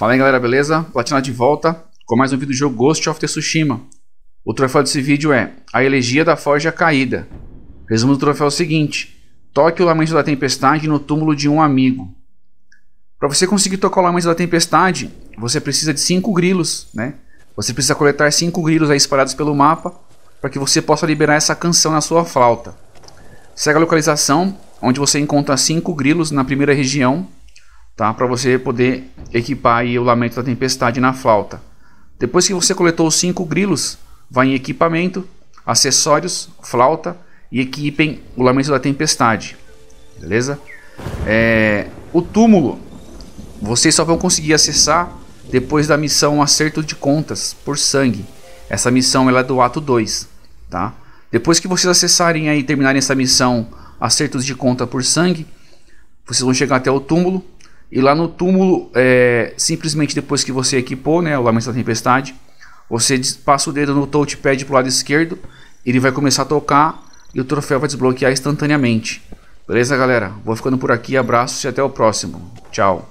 Fala aí galera, beleza? Platina de volta com mais um vídeo do jogo Ghost of Tsushima. O troféu desse vídeo é A Elegia da Forja Caída. Resumo do troféu é o seguinte, toque o Lamento da Tempestade no túmulo de um amigo. Para você conseguir tocar o Lamento da Tempestade, você precisa de 5 grilos, né? Você precisa coletar 5 grilos aí espalhados pelo mapa para que você possa liberar essa canção na sua flauta. Segue a localização, onde você encontra 5 grilos na primeira região tá? Para você poder equipar o lamento da tempestade na flauta. Depois que você coletou os cinco grilos, vai em equipamento, acessórios, flauta e equipem o lamento da tempestade. Beleza? É, o túmulo vocês só vão conseguir acessar depois da missão Acerto de Contas por sangue. Essa missão ela é do ato 2, tá? Depois que vocês acessarem aí terminarem essa missão Acertos de Conta por sangue, vocês vão chegar até o túmulo e lá no túmulo, é, simplesmente depois que você equipou né, o Lamento da Tempestade, você passa o dedo no touchpad para o lado esquerdo, ele vai começar a tocar e o troféu vai desbloquear instantaneamente. Beleza, galera? Vou ficando por aqui, abraços e até o próximo. Tchau.